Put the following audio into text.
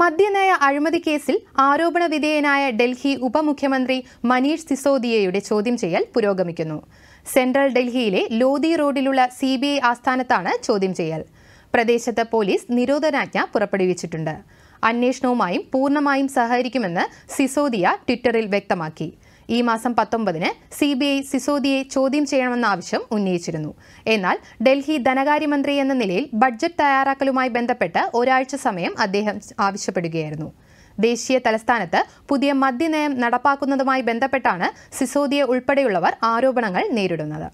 മദ്യനയ അഴിമതി കേസിൽ ആരോപണ വിധേയനായ ഡൽഹി ഉപമുഖ്യമന്ത്രി മനീഷ് സിസോദിയയുടെ ചോദ്യം ചെയ്യൽ പുരോഗമിക്കുന്നു സെൻട്രൽ ഡൽഹിയിലെ ലോധി റോഡിലുള്ള സി ബി ഐ ആസ്ഥാനത്താണ് ചോദ്യം ചെയ്യൽ പ്രദേശത്ത് പോലീസ് നിരോധനാജ്ഞ പുറപ്പെടുവിച്ചിട്ടുണ്ട് അന്വേഷണവുമായും പൂർണ്ണമായും സഹകരിക്കുമെന്ന് സിസോദിയ ട്വിറ്ററിൽ വ്യക്തമാക്കി ഈ മാസം പത്തൊമ്പതിന് സി ബി ഐ സിസോദിയെ ചോദ്യം ചെയ്യണമെന്ന ആവശ്യം ഉന്നയിച്ചിരുന്നു എന്നാൽ ഡൽഹി ധനകാര്യമന്ത്രി എന്ന നിലയിൽ ബഡ്ജറ്റ് തയ്യാറാക്കലുമായി ബന്ധപ്പെട്ട് ഒരാഴ്ച സമയം അദ്ദേഹം ആവശ്യപ്പെടുകയായിരുന്നു ദേശീയ തലസ്ഥാനത്ത് പുതിയ മദ്യനയം നടപ്പാക്കുന്നതുമായി ബന്ധപ്പെട്ടാണ് സിസോദിയ ഉൾപ്പെടെയുള്ളവർ ആരോപണങ്ങൾ നേരിടുന്നത്